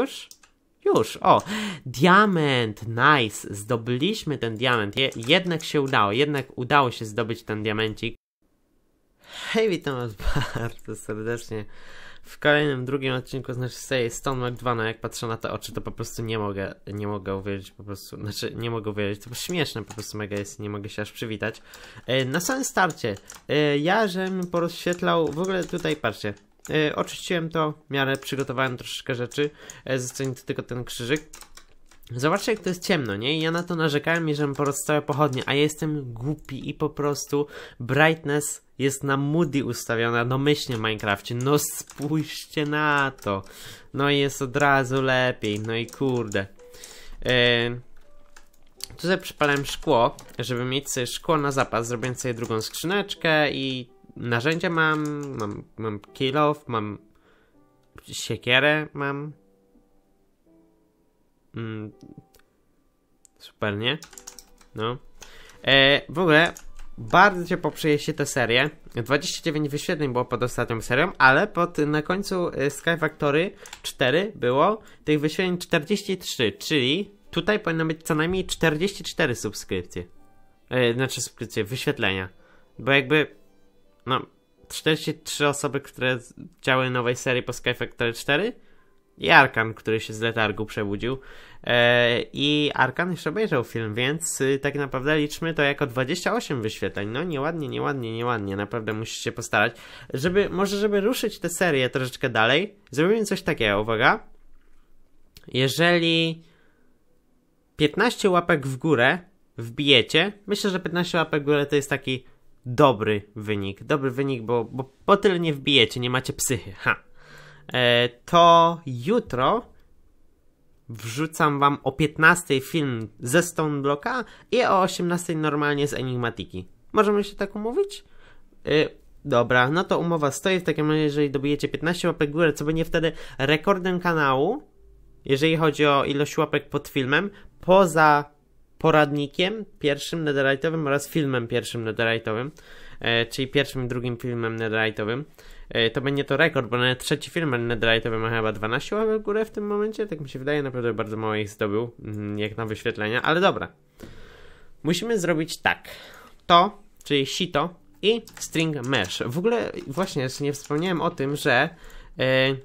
Już? Już, o, diament, nice, zdobyliśmy ten diament, Je, jednak się udało, jednak udało się zdobyć ten diamencik. Hej, witam was bardzo serdecznie w kolejnym, drugim odcinku z naszej serii Stone Mac 2, no jak patrzę na te oczy, to po prostu nie mogę, nie mogę uwierzyć, po prostu, znaczy nie mogę uwierzyć, to śmieszne po prostu mega jest, nie mogę się aż przywitać. E, na samym starcie, e, ja żem porozświetlał, w ogóle tutaj, patrzcie, E, oczyściłem to, w miarę przygotowałem troszeczkę rzeczy. E, zostanie to tylko ten krzyżyk. Zobaczcie, jak to jest ciemno, nie? ja na to narzekałem, że po prostu całe pochodnie, a ja jestem głupi i po prostu brightness jest na moody ustawiona domyślnie w Minecrafcie. No spójrzcie na to. No i jest od razu lepiej, no i kurde. Yy... Tutaj przypalałem szkło, żeby mieć sobie szkło na zapas. Zrobiłem sobie drugą skrzyneczkę i narzędzia mam, mam, mam kill off, mam siekierę, mam. Mm. Super, nie? No. E, w ogóle bardzo ciepło przyjęliście tę serię. 29 wyświetleń było pod ostatnią serią, ale pod, na końcu e, Sky Factory 4 było tych wyświetleń 43, czyli tutaj powinno być co najmniej 44 subskrypcje. E, znaczy subskrypcje, wyświetlenia. Bo jakby no, 43 osoby, które chciały nowej serii po Sky Factory 4 i Arkan, który się z letargu przebudził. E, I Arkan jeszcze obejrzał film, więc y, tak naprawdę liczmy to jako 28 wyświetleń. No nieładnie, nieładnie, nieładnie. Naprawdę musisz się postarać. Żeby, może żeby ruszyć tę serię troszeczkę dalej, zrobimy coś takiego, uwaga. Jeżeli 15 łapek w górę wbijecie, myślę, że 15 łapek w górę to jest taki dobry wynik. Dobry wynik, bo, bo po tyle nie wbijecie, nie macie psychy. Ha. E, to jutro wrzucam wam o 15 film ze Stone Blocka i o 18 normalnie z Enigmatiki. Możemy się tak umówić? E, dobra, no to umowa stoi w takim razie, jeżeli dobijecie 15 łapek górę, co będzie wtedy rekordem kanału, jeżeli chodzi o ilość łapek pod filmem, poza poradnikiem pierwszym netherite'owym oraz filmem pierwszym netherite'owym, e, czyli pierwszym i drugim filmem netherite'owym. E, to będzie to rekord, bo nawet trzeci film netherite'owy ma chyba 12 łapek w górę w tym momencie, tak mi się wydaje, naprawdę bardzo mało ich zdobył, mm, jak na wyświetlenia, ale dobra. Musimy zrobić tak. To, czyli sito i string mesh. W ogóle właśnie jeszcze nie wspomniałem o tym, że... E,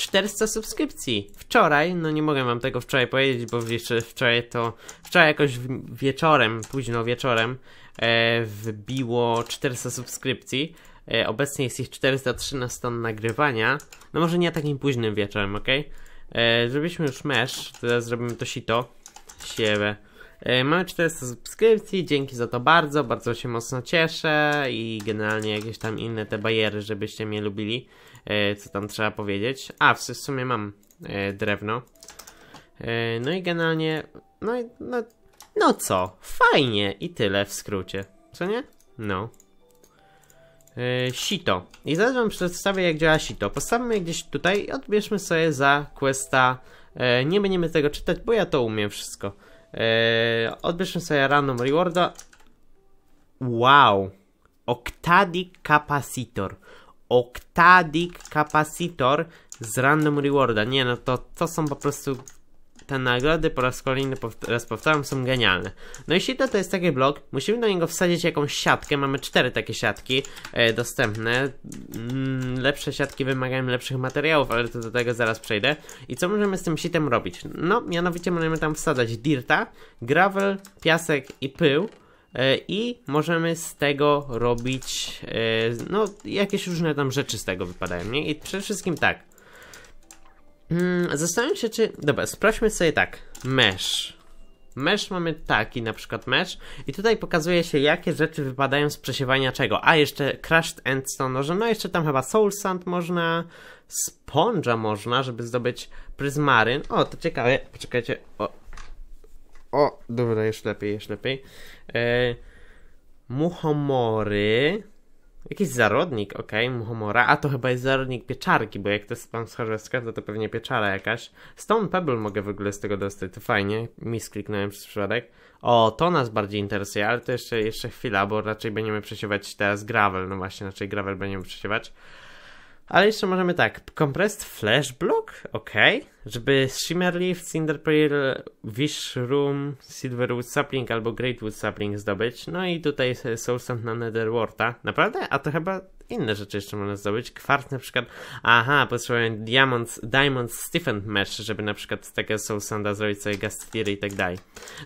400 subskrypcji. Wczoraj, no nie mogę wam tego wczoraj powiedzieć, bo jeszcze wczoraj to, wczoraj jakoś wieczorem, późno wieczorem e, wbiło 400 subskrypcji. E, obecnie jest ich 413 stan nagrywania. No może nie takim późnym wieczorem, ok? E, zrobiliśmy już mesz, teraz zrobimy to sito. Siebie. Mamy 400 subskrypcji, dzięki za to bardzo, bardzo się mocno cieszę i generalnie jakieś tam inne te bariery, żebyście mnie lubili. E, co tam trzeba powiedzieć. A, w sumie mam e, drewno. E, no i generalnie, no, no, no co, fajnie i tyle w skrócie, co nie? No. sito. I zaraz wam przedstawię jak działa sito. Postawmy je gdzieś tutaj i odbierzmy sobie za questa. nie będziemy tego czytać, bo ja to umiem wszystko. odbierzmy sobie random rewarda. Wow. Octadic Capacitor. Octadic Capacitor z Random Rewarda. Nie no, to, to są po prostu te nagrody, po raz kolejny raz powtarzam, są genialne. No jeśli to, to jest taki blok, musimy do niego wsadzić jakąś siatkę, mamy cztery takie siatki e, dostępne. Mm, lepsze siatki wymagają lepszych materiałów, ale to do tego zaraz przejdę. I co możemy z tym sitem robić? No, mianowicie możemy tam wsadzać dirta, gravel, piasek i pył. E, i możemy z tego robić, e, no, jakieś różne tam rzeczy z tego wypadają, nie? I przede wszystkim tak. Mm, zastanawiam się, czy. Dobra, sprawdźmy sobie tak. Mesh. Mesh mamy taki na przykład mesh i tutaj pokazuje się jakie rzeczy wypadają z przesiewania czego. A jeszcze Crushed Endstone może, no jeszcze tam chyba Soul Sand można, Sponge'a można, żeby zdobyć pryzmaryn O, to ciekawe, poczekajcie, o, o, dobra, jeszcze lepiej, jeszcze lepiej. E, muchomory. Jakiś zarodnik, ok, muchomora. A to chyba jest zarodnik pieczarki, bo jak to jest pan skarza, to pewnie pieczara jakaś. Stone Pebble mogę w ogóle z tego dostać, to fajnie. Mis kliknąłem przez przypadek. O, to nas bardziej interesuje, ale to jeszcze, jeszcze chwila, bo raczej będziemy przesiewać teraz gravel. No właśnie, raczej gravel będziemy przesiewać. Ale jeszcze możemy tak, Compressed Flash Block, ok, żeby Shimmerleaf, Cinderpearl, Wishroom, Silverwood Sapling albo Greatwood Sapling zdobyć. No i tutaj Soulsand na Netherworlda. Naprawdę? A to chyba inne rzeczy jeszcze można zdobyć. Kwarc na przykład, aha, potrzebujemy Diamond, Diamond Stephen Mesh, żeby na przykład z takiego Soul Sanda zrobić sobie Gastiry i tak dalej.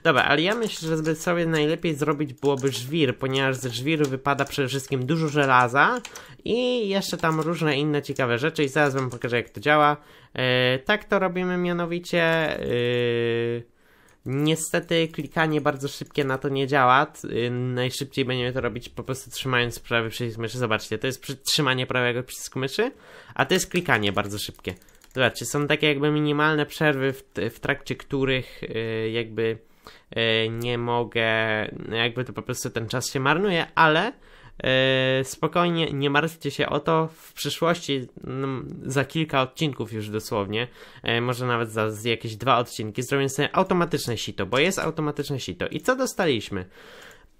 Dobra, ale ja myślę, że żeby sobie najlepiej zrobić byłoby żwir, ponieważ ze żwiru wypada przede wszystkim dużo żelaza i jeszcze tam różne inne ciekawe rzeczy i zaraz wam pokażę jak to działa. Yy, tak to robimy mianowicie... Yy Niestety klikanie bardzo szybkie na to nie działa. Y, najszybciej będziemy to robić po prostu trzymając prawy przycisk myszy. Zobaczcie, to jest trzymanie prawego przycisku myszy, a to jest klikanie bardzo szybkie. Zobaczcie, są takie jakby minimalne przerwy, w, w trakcie których y, jakby y, nie mogę, no jakby to po prostu ten czas się marnuje, ale E, spokojnie, nie martwcie się o to. W przyszłości, mm, za kilka odcinków już dosłownie, e, może nawet za jakieś dwa odcinki, zrobię sobie automatyczne sito, bo jest automatyczne sito. I co dostaliśmy?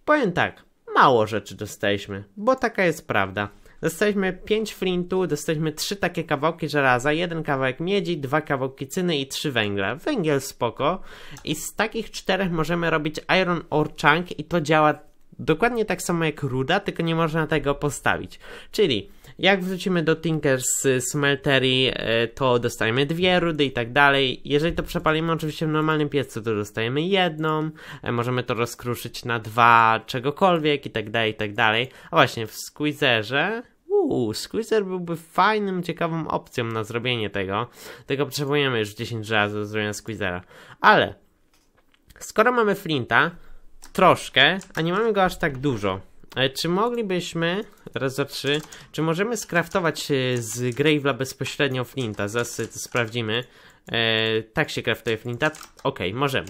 Powiem tak, mało rzeczy dostaliśmy, bo taka jest prawda. Dostaliśmy 5 flintu, dostaliśmy 3 takie kawałki żelaza, jeden kawałek miedzi, dwa kawałki cyny i 3 węgla. Węgiel spoko. I z takich czterech możemy robić iron ore chunk i to działa Dokładnie tak samo jak ruda, tylko nie można tego postawić. Czyli jak wrócimy do Tinker's y, Smeltery, y, to dostajemy dwie rudy i tak dalej. Jeżeli to przepalimy oczywiście w normalnym piecu, to dostajemy jedną. E, możemy to rozkruszyć na dwa czegokolwiek i tak dalej, i tak dalej. A właśnie w Squeezerze... Uuu, Squeezer byłby fajnym, ciekawą opcją na zrobienie tego. Tego potrzebujemy już 10 razy do zrobienia Squeezera. Ale skoro mamy Flinta, troszkę, a nie mamy go aż tak dużo. E, czy moglibyśmy, raz za trzy, czy możemy skraftować e, z Grave'la bezpośrednio Flinta? Zaraz to sprawdzimy. E, tak się kraftuje Flinta? Okej, okay, możemy.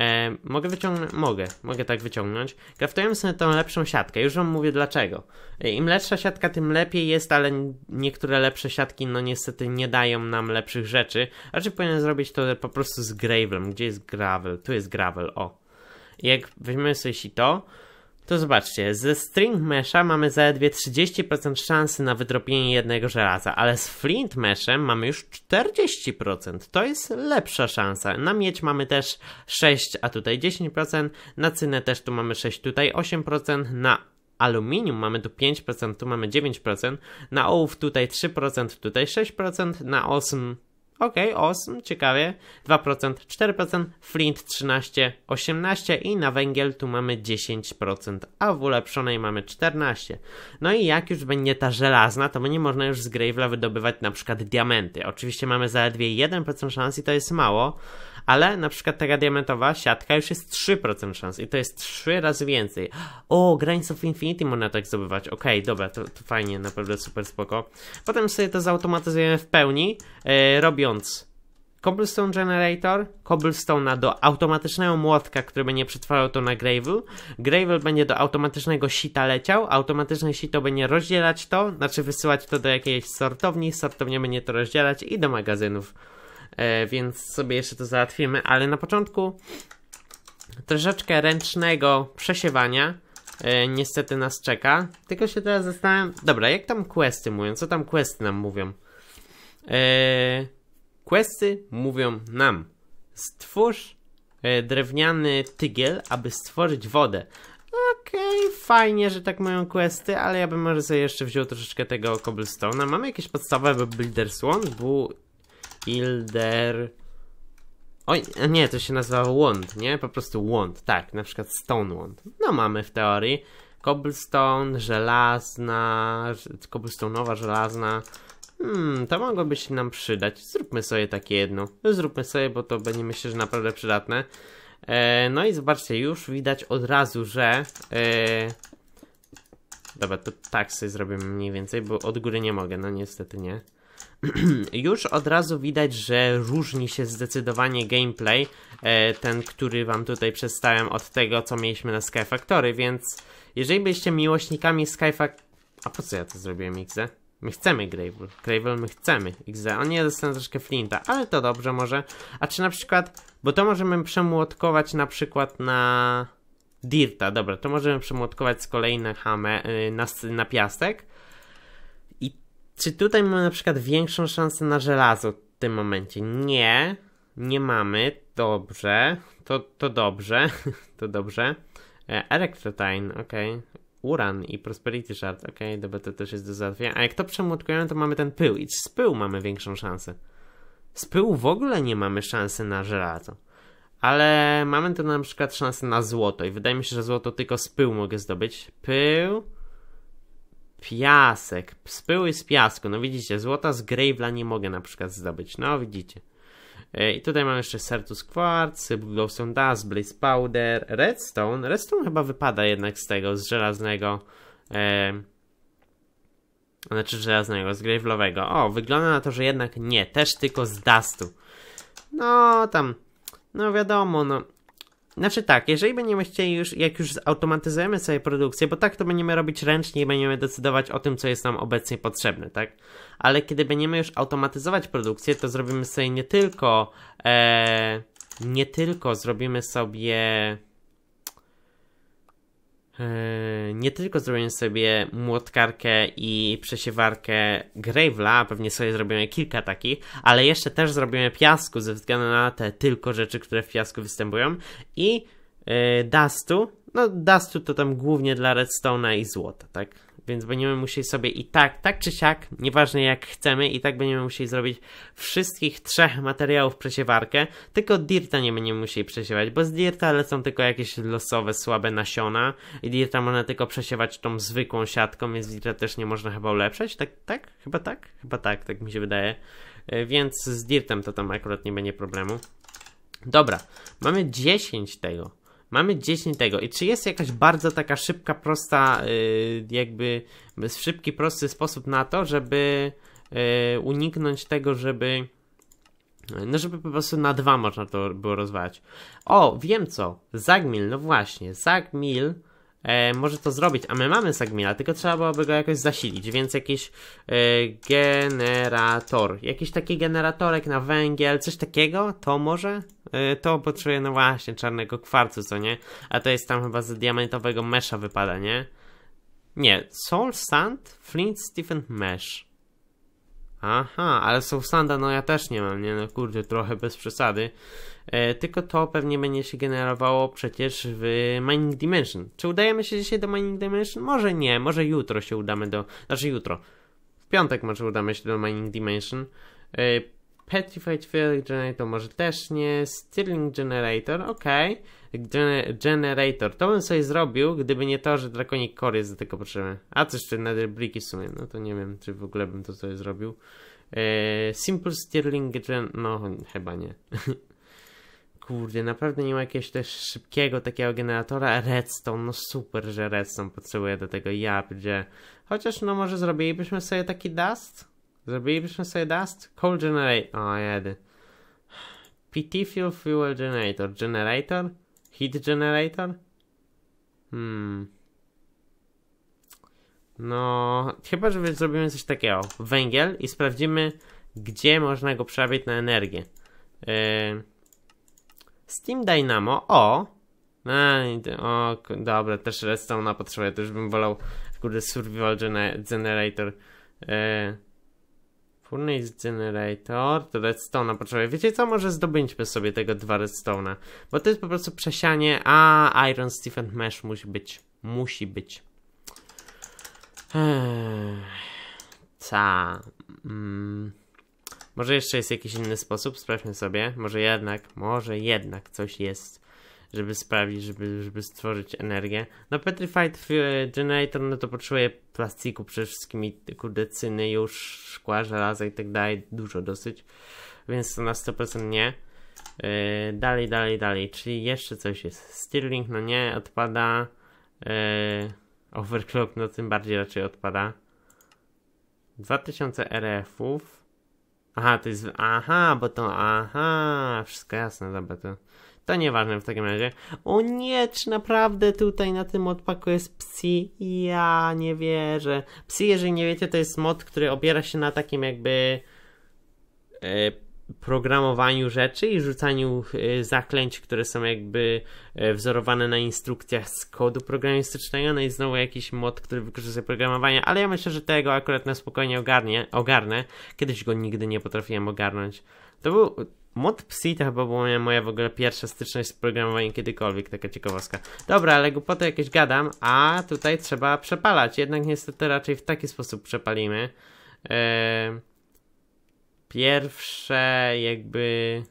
E, mogę wyciągnąć? Mogę, mogę tak wyciągnąć. Kraftujemy sobie tą lepszą siatkę, już wam mówię dlaczego. E, Im lepsza siatka, tym lepiej jest, ale niektóre lepsze siatki no niestety nie dają nam lepszych rzeczy. Raczej powinienem zrobić to po prostu z Gravelem. Gdzie jest Gravel? Tu jest Gravel, o jak weźmiemy sobie sito, to zobaczcie, ze string mesha mamy zaledwie 30% szansy na wydropienie jednego żelaza, ale z flint meshem mamy już 40%. To jest lepsza szansa. Na miedź mamy też 6, a tutaj 10%, na cynę też tu mamy 6, tutaj 8%, na aluminium mamy tu 5%, tu mamy 9%, na ołów tutaj 3%, tutaj 6%, na osm Okej, okay, awesome, ciekawie. 2%, 4%, flint 13, 18 i na węgiel tu mamy 10%, a w ulepszonej mamy 14. No i jak już będzie ta żelazna, to będzie można już z Grave'la wydobywać na przykład diamenty. Oczywiście mamy zaledwie 1% szans i to jest mało, ale na przykład taka diamentowa siatka już jest 3% szans i to jest 3 razy więcej. O, Grains of Infinity można tak zdobywać, okej, okay, dobra, to, to, fajnie, naprawdę super spoko. Potem sobie to zautomatyzujemy w pełni, e, robiąc Cobblestone Generator, Cobblestone'a do automatycznego młotka, który będzie przetwarzał to na Gravel. Gravel będzie do automatycznego sita leciał, automatyczne sito będzie rozdzielać to, znaczy wysyłać to do jakiejś sortowni, sortownia będzie to rozdzielać i do magazynów. E, więc sobie jeszcze to załatwimy, ale na początku troszeczkę ręcznego przesiewania e, niestety nas czeka. Tylko się teraz zastanawiam, dobra, jak tam questy mówią? Co tam questy nam mówią? E, questy mówią nam stwórz drewniany tygiel, aby stworzyć wodę. Okej, okay, fajnie, że tak mają questy, ale ja bym może sobie jeszcze wziął troszeczkę tego cobblestone'a. Mamy jakieś podstawowe builder swan, bu Kilder... Oj, nie, to się nazywa Wand, nie? Po prostu Wand, tak, na przykład Stone Wand. No mamy w teorii. Cobblestone, żelazna, cobblestone'owa, żelazna. Hmm, to mogłoby się nam przydać. Zróbmy sobie takie jedno. Zróbmy sobie, bo to będzie myślę, że naprawdę przydatne. E, no i zobaczcie, już widać od razu, że... E, dobra, to tak sobie zrobimy mniej więcej, bo od góry nie mogę, no niestety nie. już od razu widać, że różni się zdecydowanie gameplay, e, ten, który wam tutaj przedstawiam od tego, co mieliśmy na Sky Factory, więc jeżeli byście miłośnikami Sky Factory... A po co ja to zrobiłem, Xe? My chcemy Gravel. Gravel my chcemy. XZ. E. On nie dostał troszkę flinta, ale to dobrze może. A czy na przykład, bo to możemy przemłotkować na przykład na Dirta, dobra, to możemy przemłotkować z kolei na, y, na, na czy tutaj mamy na przykład większą szansę na żelazo w tym momencie? Nie, nie mamy. Dobrze, to, to dobrze, to dobrze. E, Electrotine, ok. Uran i Prosperity Shard, ok, dobra, to też jest do załatwienia. A jak to przemłotkujemy, to mamy ten pył i z pyłu mamy większą szansę. Z pyłu w ogóle nie mamy szansy na żelazo. Ale mamy tu na przykład szansę na złoto i wydaje mi się, że złoto tylko z pyłu mogę zdobyć. Pył... Piasek. Spyły z piasku. No widzicie, złota z Grave'la nie mogę na przykład zdobyć. No widzicie. E, I tutaj mam jeszcze Sertus Quartz, Glowstone Dust, Blaze Powder, Redstone. Redstone chyba wypada jednak z tego, z żelaznego... E, znaczy żelaznego, z Grave'lowego. O, wygląda na to, że jednak nie. Też tylko z Dustu. No, tam... No wiadomo, no... Znaczy tak, jeżeli będziemy chcieli już, jak już zautomatyzujemy sobie produkcję, bo tak to będziemy robić ręcznie i będziemy decydować o tym, co jest nam obecnie potrzebne, tak? Ale kiedy będziemy już automatyzować produkcję, to zrobimy sobie nie tylko, e, nie tylko zrobimy sobie Yy, nie tylko zrobią sobie młotkarkę i przesiewarkę Gravela, pewnie sobie zrobimy kilka takich, ale jeszcze też zrobimy piasku ze względu na te tylko rzeczy, które w piasku występują i yy, dustu, no dustu to tam głównie dla redstone'a i złota, tak? więc będziemy musieli sobie i tak, tak czy siak, nieważne jak chcemy, i tak będziemy musieli zrobić wszystkich trzech materiałów przesiewarkę, tylko Dirta nie będziemy musieli przesiewać, bo z Dirta lecą tylko jakieś losowe, słabe nasiona i Dirta można tylko przesiewać tą zwykłą siatką, więc Dirta też nie można chyba ulepszać, tak, tak, chyba tak, chyba tak, tak mi się wydaje, e, więc z Dirtem to tam akurat nie będzie problemu. Dobra, mamy 10 tego. Mamy 10 tego. I czy jest jakaś bardzo taka szybka, prosta, y, jakby szybki, prosty sposób na to, żeby y, uniknąć tego, żeby. No, żeby po prostu na dwa można to było rozwalać. O, wiem co. Zagmil, no właśnie. Zagmil e, może to zrobić, a my mamy Sagmila, tylko trzeba byłoby go jakoś zasilić, więc jakiś e, generator, jakiś taki generatorek na węgiel, coś takiego, to może? E, to potrzebuje, no właśnie, czarnego kwarcu, co nie? A to jest tam chyba z diamentowego mesza wypada, nie? Nie, Soul Sand, Flint, Stephen Mesh. Aha, ale Soul Sanda no ja też nie mam, nie? No kurde, trochę bez przesady. E, tylko to pewnie będzie się generowało przecież w Mining Dimension. Czy udajemy się dzisiaj do Mining Dimension? Może nie, może jutro się udamy do... Znaczy jutro. W piątek może udamy się do Mining Dimension. E, Petrified Field Generator może też nie. Stirling Generator, ok. generator, to bym sobie zrobił, gdyby nie to, że Draconic Core jest do tego potrzebny. A co jeszcze Nether Bricki w sumie, no to nie wiem, czy w ogóle bym to sobie zrobił. Eee, simple Stirling Gen... no chyba nie. kurde, naprawdę nie ma jakiegoś też szybkiego takiego generatora redstone, no super, że redstone potrzebuje do tego, ja gdzie. Chociaż no może zrobilibyśmy sobie taki dust? Zrobilibyśmy sobie dust? Coal generator, o jedy. PT fuel fuel generator, generator? Heat generator? Hmm. No, chyba, że zrobimy coś takiego. Węgiel i sprawdzimy, gdzie można go przerobić na energię. Yy, Steam Dynamo, o! Ej, no o, dobra, też redstone potrzebuję, to już bym wolał, kurde, Survival Generator. Yy. Furnace Generator, to redstone potrzebuję. Wiecie co, może zdobędźmy sobie tego dwa redstone'a, bo to jest po prostu przesianie, a Iron Stephen Mesh musi być. Musi być. Eee, ca, Mm. Może jeszcze jest jakiś inny sposób, sprawdźmy sobie. Może jednak, może jednak coś jest, żeby sprawić, żeby, żeby stworzyć energię. No Petrified Generator, no to potrzebuje plastiku przede wszystkim i kurde cyny już, szkła, żelaza i tak dalej, dużo dosyć. Więc to na 100% nie. Yy, dalej, dalej, dalej, czyli jeszcze coś jest. Stirling, no nie, odpada. Yy, overclock, no tym bardziej raczej odpada. 2000 RF-ów. Aha, to jest... Aha, bo to... Aha, wszystko jasne, dobra, to... To nieważne w takim razie. O nie, czy naprawdę tutaj na tym odpaku jest psi? Ja nie wierzę. Psi, jeżeli nie wiecie, to jest mod, który opiera się na takim jakby... Yy, programowaniu rzeczy i rzucaniu e, zaklęć, które są jakby e, wzorowane na instrukcjach z kodu programistycznego, no i znowu jakiś mod, który wykorzystuje programowanie, ale ja myślę, że tego akurat na spokojnie ogarnię, ogarnę. Kiedyś go nigdy nie potrafiłem ogarnąć. To był mod Psi, to chyba była moja w ogóle pierwsza styczność z programowaniem kiedykolwiek, taka ciekawostka. Dobra, ale głupoty jakieś gadam, a tutaj trzeba przepalać, jednak niestety raczej w taki sposób przepalimy. Eee... Pierwsze jakby...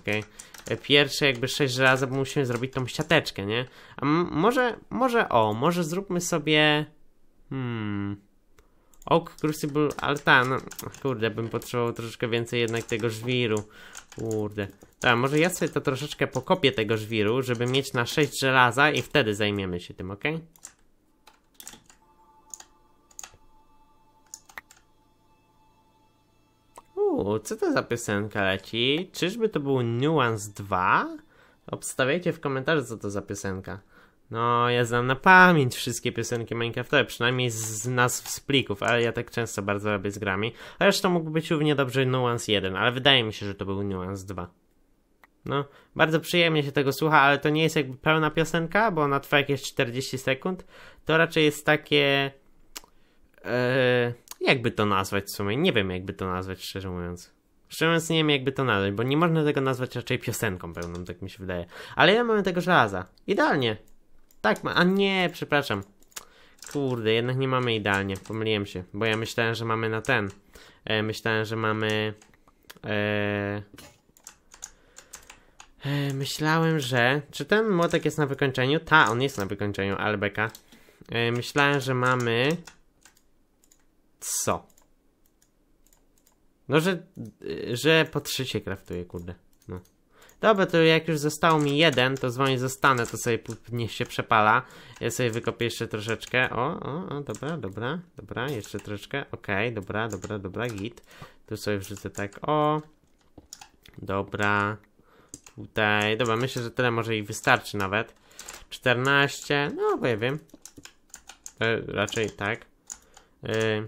Okej. Okay. Pierwsze jakby sześć razy, bo musimy zrobić tą siateczkę, nie? A może, może o, może zróbmy sobie... Hmm... Oak Crucible Altan. No, kurde, bym potrzebował troszeczkę więcej jednak tego żwiru. Kurde. Tak, może ja sobie to troszeczkę pokopię tego żwiru, żeby mieć na 6 żelaza i wtedy zajmiemy się tym, ok? co to za piosenka leci? Czyżby to był Nuance 2? Obstawiajcie w komentarzu, co to za piosenka. No, ja znam na pamięć wszystkie piosenki Minecraftowe, przynajmniej z nazw z plików, ale ja tak często bardzo robię z grami. A zresztą mógł być równie dobrze Nuance 1, ale wydaje mi się, że to był Nuance 2. No, bardzo przyjemnie się tego słucha, ale to nie jest jakby pełna piosenka, bo ona trwa jakieś 40 sekund. To raczej jest takie... Yy jakby to nazwać w sumie, nie wiem jakby to nazwać szczerze mówiąc. Szczerze mówiąc nie wiem jakby to nazwać, bo nie można tego nazwać raczej piosenką pełną, tak mi się wydaje. Ale ja mam tego żelaza. Idealnie. Tak ma, a nie, przepraszam. Kurde, jednak nie mamy idealnie, pomyliłem się, bo ja myślałem, że mamy na ten. E, myślałem, że mamy... E... E, myślałem, że... Czy ten młotek jest na wykończeniu? Ta, on jest na wykończeniu, Albeka. E, myślałem, że mamy... Co? No, że, że po trzy kraftuję, kraftuje, kurde. No. Dobra, to jak już został mi jeden, to z wami zostanę, to sobie niech się przepala. Ja sobie wykopię jeszcze troszeczkę. O, o, o, dobra, dobra, dobra, jeszcze troszeczkę. Okej, okay, dobra, dobra, dobra, git. Tu sobie wrzucę tak, o. Dobra. Tutaj, dobra, myślę, że tyle może i wystarczy nawet. 14, no bo ja wiem. E, raczej tak. Yy,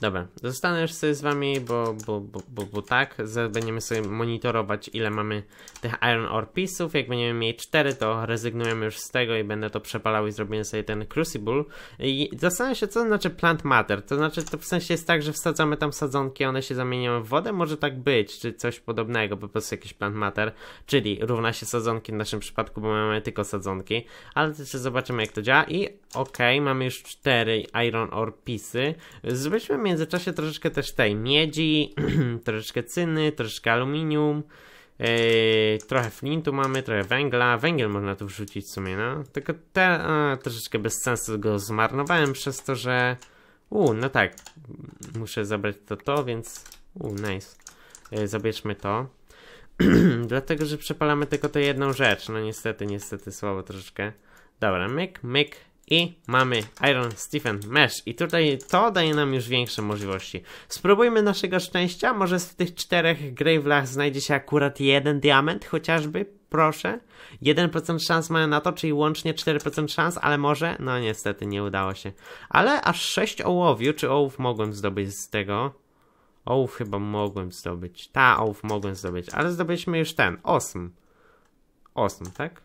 Dobra, zostanę sobie z wami, bo, bo, bo, bo, bo tak, będziemy sobie monitorować ile mamy tych Iron Ore Pieces, jak będziemy mieli 4 to rezygnujemy już z tego i będę to przepalał i zrobimy sobie ten Crucible. I zastanawiam się co to znaczy Plant Matter, to znaczy to w sensie jest tak, że wsadzamy tam sadzonki, one się zamieniają w wodę, może tak być, czy coś podobnego, po prostu jakiś Plant Matter, czyli równa się sadzonki w naszym przypadku, bo mamy tylko sadzonki, ale też zobaczymy jak to działa i okej, okay, mamy już 4 Iron Ore Pieces, międzyczasie troszeczkę też tej miedzi, troszeczkę cyny, troszeczkę aluminium, Yy, trochę flintu mamy, trochę węgla. Węgiel można tu wrzucić w sumie, no. Tylko te, a, troszeczkę bez sensu go zmarnowałem przez to, że... U, no tak. Muszę zabrać to to, więc... U, nice. Yy, zabierzmy to. Dlatego, że przepalamy tylko tę jedną rzecz. No niestety, niestety, słabo troszeczkę. Dobra, myk, myk, i mamy Iron Stephen Mesh i tutaj to daje nam już większe możliwości. Spróbujmy naszego szczęścia, może z tych czterech Gravelach znajdzie się akurat jeden diament chociażby, proszę. 1% szans mają na to, czyli łącznie 4% szans, ale może? No niestety nie udało się. Ale aż 6 ołowiu, czy ołów mogłem zdobyć z tego? Ołów chyba mogłem zdobyć. Ta, ołów mogłem zdobyć, ale zdobyliśmy już ten, 8. 8, tak?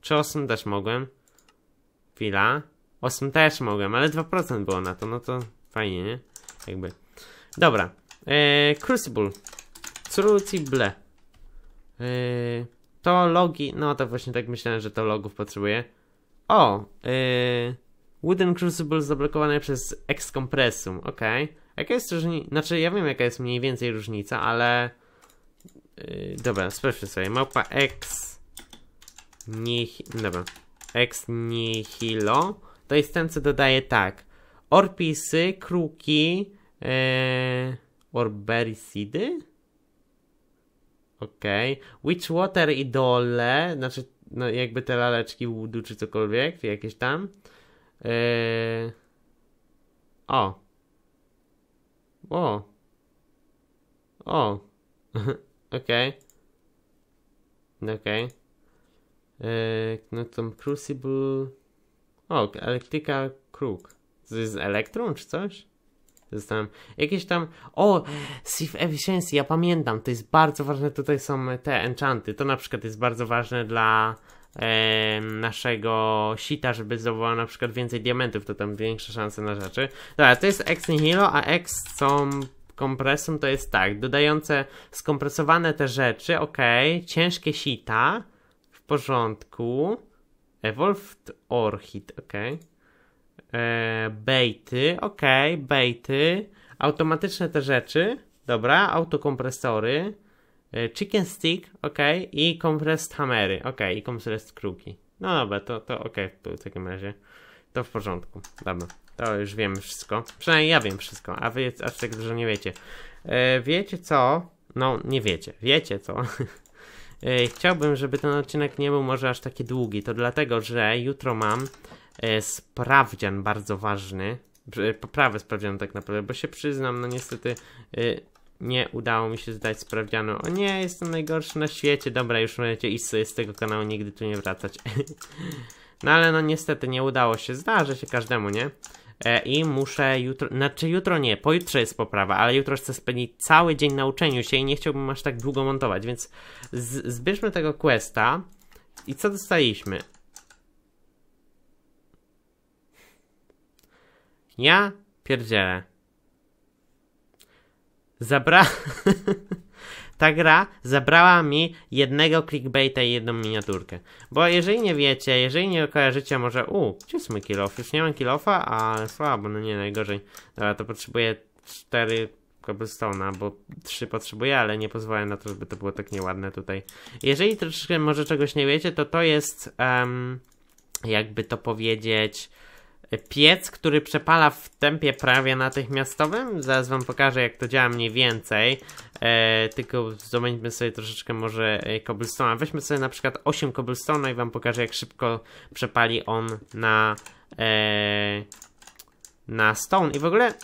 Czy 8 też mogłem? Chwila. 8 też mogłem, ale 2% było na to, no to fajnie, nie? Jakby. Dobra. Eee, Crucible. Crucible. Eee, to logi... No to właśnie tak myślałem, że to logów potrzebuje O! Eee, wooden Crucible zablokowane przez Excompressum. ok Jaka jest różnica? Znaczy, ja wiem jaka jest mniej więcej różnica, ale... E, dobra, spójrzmy sobie. Małpa X... Niech... Dobra ex nihilo, to jest ten, co dodaje tak. Orpisy, kruki, yy, e, orberisidy? Okej. Okay. Witchwater i dole, znaczy no jakby te laleczki łudu czy cokolwiek, czy jakieś tam. E, o. O. O. Okej. Okay. Okej. Okay. E, no to Crucible. O, Elektrika Kruk. To jest Elektron czy coś? Zostałem. Jakieś tam. O! Sif Efficiency, ja pamiętam, to jest bardzo ważne. Tutaj są te enchanty. To na przykład jest bardzo ważne dla e, naszego sita, żeby zdobyła na przykład więcej diamentów, to tam większe szanse na rzeczy. Dobra, to jest Ex Nihilo, a Ex są kompresum to jest tak, dodające skompresowane te rzeczy, ok, ciężkie sita, porządku. Evolved Orchid, ok. E, bejty, ok, bejty. Automatyczne te rzeczy, dobra. Autokompresory. E, chicken stick, ok. I compressed hammery, ok. I compressed kruki. No dobra, to, to ok, w takim razie. To w porządku, dobra. To już wiemy wszystko. Przynajmniej ja wiem wszystko, a wy aż tak dużo nie wiecie. E, wiecie co? No, nie wiecie. Wiecie co? E, chciałbym, żeby ten odcinek nie był może aż taki długi. To dlatego, że jutro mam e, sprawdzian bardzo ważny. E, poprawę sprawdzianu tak naprawdę, bo się przyznam, no niestety nie udało mi się zdać sprawdzianu. O nie, jestem najgorszy na świecie. Dobra, już możecie iść sobie z tego kanału, nigdy tu nie wracać. no ale no niestety nie udało się. Zdarzy się każdemu, nie? E, i muszę jutro, znaczy jutro nie, pojutrze jest poprawa, ale jutro chcę spędzić cały dzień na uczeniu się i nie chciałbym aż tak długo montować, więc zbierzmy tego questa i co dostaliśmy? Ja pierdzielę. Zabra... ta gra zabrała mi jednego clickbaita i jedną miniaturkę. Bo jeżeli nie wiecie, jeżeli nie kojarzycie, może u, gdzie jest mój kill off? Już nie mam kill offa, ale słabo, no nie najgorzej. Dobra, to potrzebuję 4 cobblestone'a, bo 3 potrzebuję, ale nie pozwolę na to, żeby to było tak nieładne tutaj. Jeżeli troszeczkę może czegoś nie wiecie, to to jest, um, jakby to powiedzieć piec, który przepala w tempie prawie natychmiastowym. Zaraz wam pokażę jak to działa mniej więcej. E, tylko zdobędźmy sobie troszeczkę może cobblestone'a. E, Weźmy sobie na przykład 8 cobblestone'a i wam pokażę jak szybko przepali on na, e, na stone. I w ogóle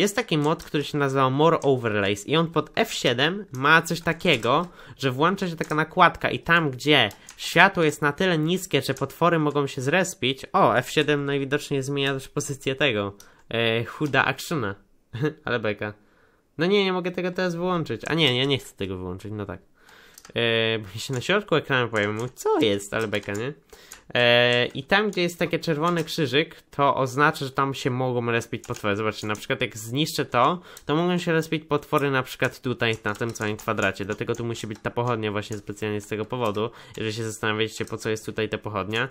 jest taki mod, który się nazywa More Overlays i on pod F7 ma coś takiego, że włącza się taka nakładka i tam, gdzie światło jest na tyle niskie, że potwory mogą się zrespić, o, F7 najwidoczniej zmienia też pozycję tego, yy, e, chuda actiona, ale beka. No nie, nie mogę tego teraz wyłączyć, a nie, ja nie chcę tego wyłączyć, no tak. Yy, się na środku ekranu powiem, co jest, ale beka, nie? Yy, I tam, gdzie jest taki czerwony krzyżyk, to oznacza, że tam się mogą respić potwory. Zobaczcie, na przykład jak zniszczę to, to mogą się respić potwory na przykład tutaj, na tym całym kwadracie. Dlatego tu musi być ta pochodnia właśnie specjalnie z tego powodu, jeżeli się zastanawiacie, po co jest tutaj ta pochodnia.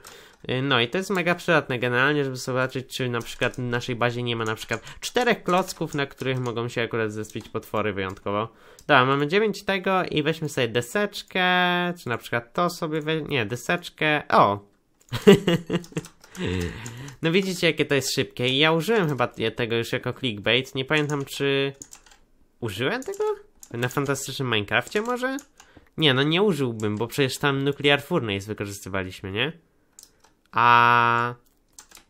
Yy, no i to jest mega przydatne generalnie, żeby zobaczyć, czy na przykład w naszej bazie nie ma na przykład czterech klocków, na których mogą się akurat zespić potwory wyjątkowo. Dobra, mamy 9 tego i weźmy sobie deseczkę, czy na przykład to sobie nie, deseczkę, o! no widzicie, jakie to jest szybkie i ja użyłem chyba tego już jako clickbait, nie pamiętam czy... Użyłem tego? Na fantastycznym Minecraftie może? Nie, no nie użyłbym, bo przecież tam Nuclear Furnace wykorzystywaliśmy, nie? A...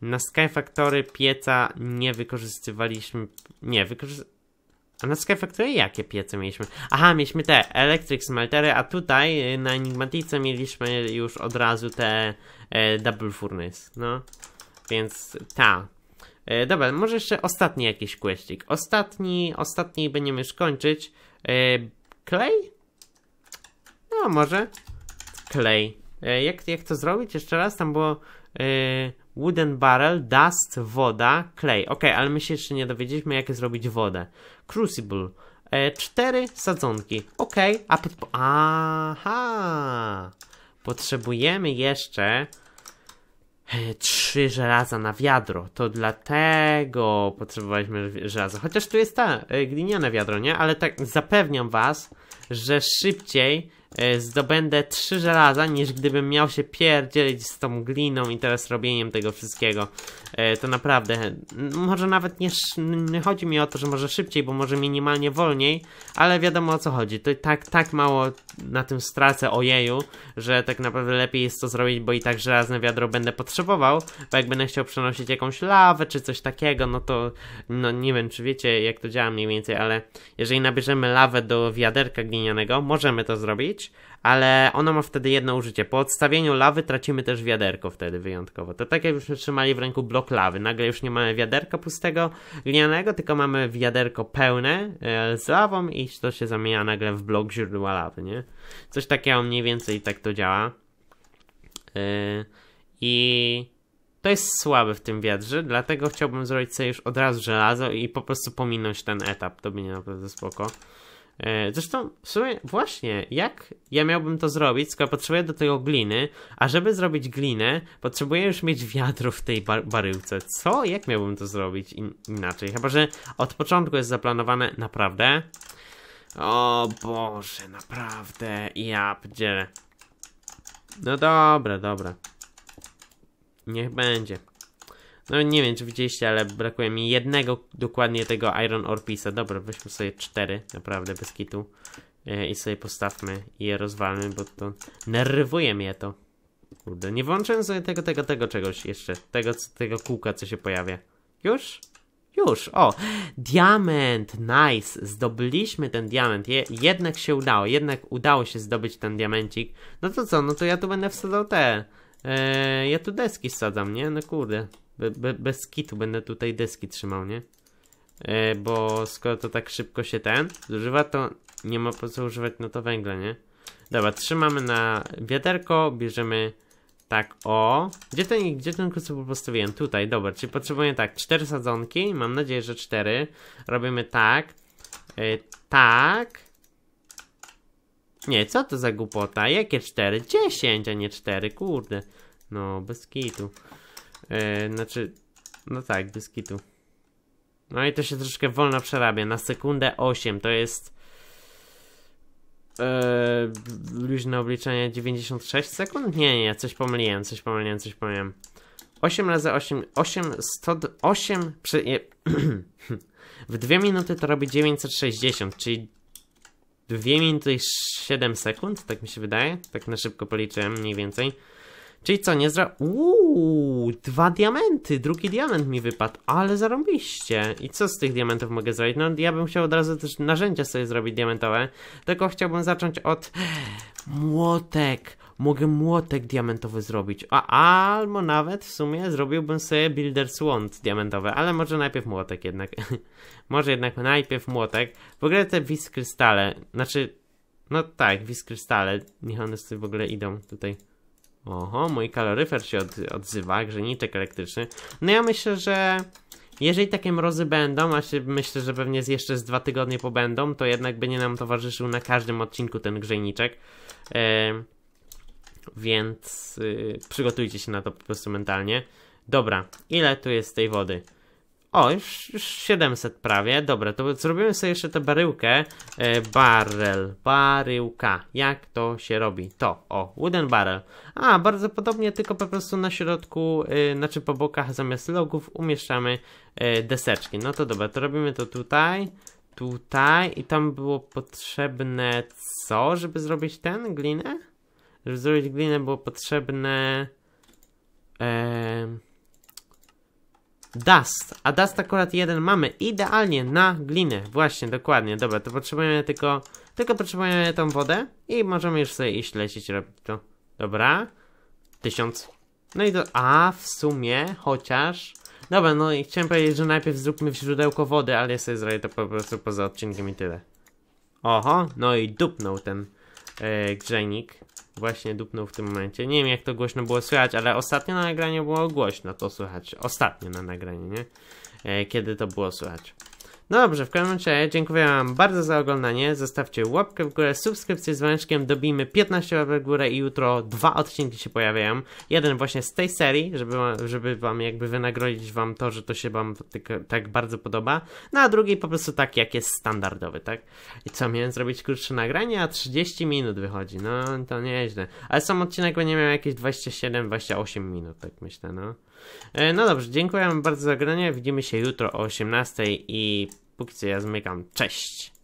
Na Sky Factory pieca nie wykorzystywaliśmy... Nie, wykorzystywaliśmy... A na Skyfactory jakie piece mieliśmy? Aha, mieliśmy te Electric Smeltery, a tutaj y, na Enigmatice mieliśmy już od razu te e, Double Furnace, no. Więc ta. E, dobra, może jeszcze ostatni jakiś questik. Ostatni, ostatni będziemy już kończyć. E, klej? No, może. Klej. E, jak, jak to zrobić? Jeszcze raz, tam było... Yy, Wooden barrel, dust, woda, klej. Ok, ale my się jeszcze nie dowiedzieliśmy, jak zrobić wodę. Crucible. E, cztery sadzonki. Ok, a pod... Aha! Potrzebujemy jeszcze... E, trzy żelaza na wiadro. To dlatego potrzebowaliśmy żelaza. Chociaż tu jest ta e, gliniane wiadro, nie? Ale tak zapewniam was, że szybciej E, zdobędę trzy żelaza, niż gdybym miał się pierdzielić z tą gliną i teraz robieniem tego wszystkiego. E, to naprawdę, może nawet nie, nie, chodzi mi o to, że może szybciej, bo może minimalnie wolniej, ale wiadomo o co chodzi. To tak, tak mało na tym stracę, ojeju, że tak naprawdę lepiej jest to zrobić, bo i tak żelazne wiadro będę potrzebował, bo jak będę chciał przenosić jakąś lawę czy coś takiego, no to no nie wiem, czy wiecie jak to działa mniej więcej, ale jeżeli nabierzemy lawę do wiaderka glinianego, możemy to zrobić, ale ono ma wtedy jedno użycie. Po odstawieniu lawy tracimy też wiaderko wtedy wyjątkowo. To tak jakbyśmy trzymali w ręku blok lawy. Nagle już nie mamy wiaderka pustego, glinianego, tylko mamy wiaderko pełne e, z lawą i to się zamienia nagle w blok źródła lawy, nie? Coś takiego mniej więcej tak to działa. E, I to jest słabe w tym wiadrze, dlatego chciałbym zrobić sobie już od razu żelazo i po prostu pominąć ten etap. To nie naprawdę spoko. E, zresztą w sumie właśnie, jak ja miałbym to zrobić, skoro potrzebuję do tego gliny, a żeby zrobić glinę, potrzebuję już mieć wiadro w tej bar baryłce. Co? Jak miałbym to zrobić In inaczej? Chyba, że od początku jest zaplanowane naprawdę. O Boże, naprawdę, ja No dobra, dobra. Niech będzie. No nie wiem, czy widzieliście, ale brakuje mi jednego dokładnie tego Iron Orpisa. Dobra, weźmy sobie cztery, naprawdę, bez kitu. E, I sobie postawmy i je rozwalmy, bo to nerwuje mnie to. Kurde, nie włączyłem sobie tego, tego, tego czegoś jeszcze. Tego, tego kółka, co się pojawia. Już? Już, o! Diament! Nice! Zdobyliśmy ten diament. Je, jednak się udało, jednak udało się zdobyć ten diamencik. No to co, no to ja tu będę wsadzał te... E, ja tu deski wsadzam, nie? No kurde. Be, be, bez kitu będę tutaj deski trzymał, nie? E, bo skoro to tak szybko się ten zużywa, to nie ma po co używać no to węgla, nie? Dobra, trzymamy na wiaderko, bierzemy tak o... Gdzie ten, gdzie ten prostu postawiłem? Tutaj, dobra, czyli potrzebuję tak, cztery sadzonki, mam nadzieję, że cztery. Robimy tak, e, tak... Nie, co to za głupota? Jakie cztery? Dziesięć, a nie cztery, kurde. No, bez kitu. Yy, znaczy, no tak, bez No i to się troszkę wolno przerabia. Na sekundę 8 to jest yy, luźne obliczenie 96 sekund? Nie, nie, ja coś pomyliłem, coś pomyliłem, coś pomyliłem. 8 razy 8, 8, 100, 8 przy, nie, w 2 minuty to robi 960, czyli 2 minuty i 7 sekund, tak mi się wydaje. Tak na szybko policzyłem mniej więcej. Czyli co, nie zra... Uuu, dwa diamenty, drugi diament mi wypadł, ale zarobiście. I co z tych diamentów mogę zrobić? No ja bym chciał od razu też narzędzia sobie zrobić diamentowe, tylko chciałbym zacząć od młotek. Mogę młotek diamentowy zrobić, a albo nawet w sumie zrobiłbym sobie Builder's Wand diamentowy. ale może najpierw młotek jednak. może jednak najpierw młotek. W ogóle te wiskrystale, znaczy, no tak, wiskrystale, niech one sobie w ogóle idą tutaj Oho, mój kaloryfer się od, odzywa, grzejniczek elektryczny. No ja myślę, że jeżeli takie mrozy będą, a się myślę, że pewnie jeszcze z dwa tygodnie pobędą, to jednak będzie nam towarzyszył na każdym odcinku ten grzejniczek. więc y, przygotujcie się na to po prostu mentalnie. Dobra, ile tu jest tej wody? O, już, już 700 prawie. Dobra, to zrobimy sobie jeszcze tę baryłkę. E, barrel, baryłka. Jak to się robi? To, o, wooden barrel. A, bardzo podobnie, tylko po prostu na środku, e, znaczy po bokach zamiast logów umieszczamy e, deseczki. No to dobra, to robimy to tutaj, tutaj i tam było potrzebne co, żeby zrobić ten, glinę? Żeby zrobić glinę było potrzebne... Eee Dust. A Dust akurat jeden mamy. Idealnie na glinę. Właśnie, dokładnie. Dobra, to potrzebujemy tylko... Tylko potrzebujemy tą wodę i możemy już sobie iść lecieć robić to. Dobra. Tysiąc. No i to... A, w sumie, chociaż... Dobra, no i chciałem powiedzieć, że najpierw zróbmy źródełko wody, ale ja sobie zrobię to po prostu poza odcinkiem i tyle. Oho, no i dupnął ten... E, grzejnik właśnie dupnął w tym momencie. Nie wiem jak to głośno było słychać, ale ostatnio na nagraniu było głośno to słychać. Ostatnio na nagraniu, nie? E, kiedy to było słychać. Dobrze, w każdym razie dziękuję wam bardzo za oglądanie. Zostawcie łapkę w górę, subskrypcję z dzwoneczkiem, dobijmy 15 łapek w górę i jutro dwa odcinki się pojawiają. Jeden właśnie z tej serii, żeby, żeby wam jakby wynagrodzić wam to, że to się wam tak, tak bardzo podoba. No a drugi po prostu tak jak jest standardowy, tak? I co, miałem zrobić krótsze nagranie, a 30 minut wychodzi. No to nieźle. Ale sam odcinek będzie miał jakieś 27-28 minut, tak myślę, no. E, no dobrze, dziękuję wam bardzo za oglądanie. Widzimy się jutro o 18 i Póki co ja zmykam. Cześć!